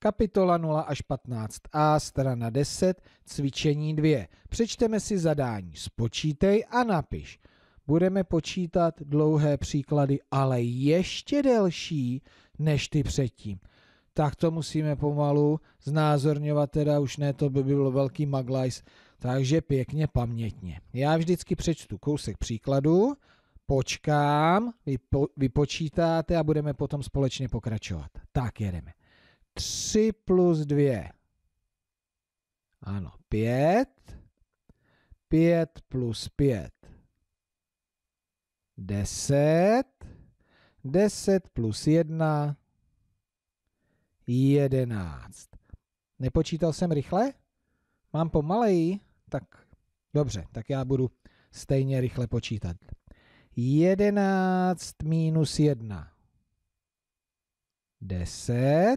Kapitola 0 až 15a, strana 10, cvičení 2. Přečteme si zadání, spočítej a napiš. Budeme počítat dlouhé příklady, ale ještě delší než ty předtím. Tak to musíme pomalu znázorňovat, teda už ne, to by bylo velký maglajs, takže pěkně pamětně. Já vždycky přečtu kousek příkladu, počkám, vy, po, vy počítáte a budeme potom společně pokračovat. Tak jedeme. 3 plus 2. Ano, 5. 5 plus 5. 10. 10 plus 1. 11. Nepočítal jsem rychle? Mám pomalej? Tak dobře, tak já budu stejně rychle počítat. 11 minus 1. 10.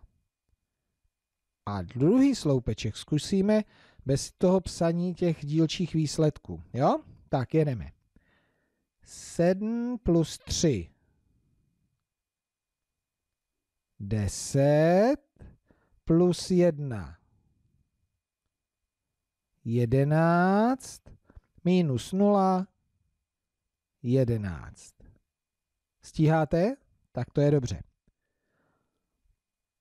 A druhý sloupeček zkusíme bez toho psaní těch dílčích výsledků. Jo? Tak jedeme. 7 plus 3. 10 plus 1. 11 minus 0. 11. Stíháte? Tak to je dobře.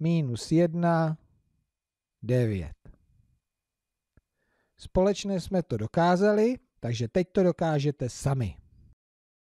minus 1, 9. Společně jsme to dokázali, takže teď to dokážete sami.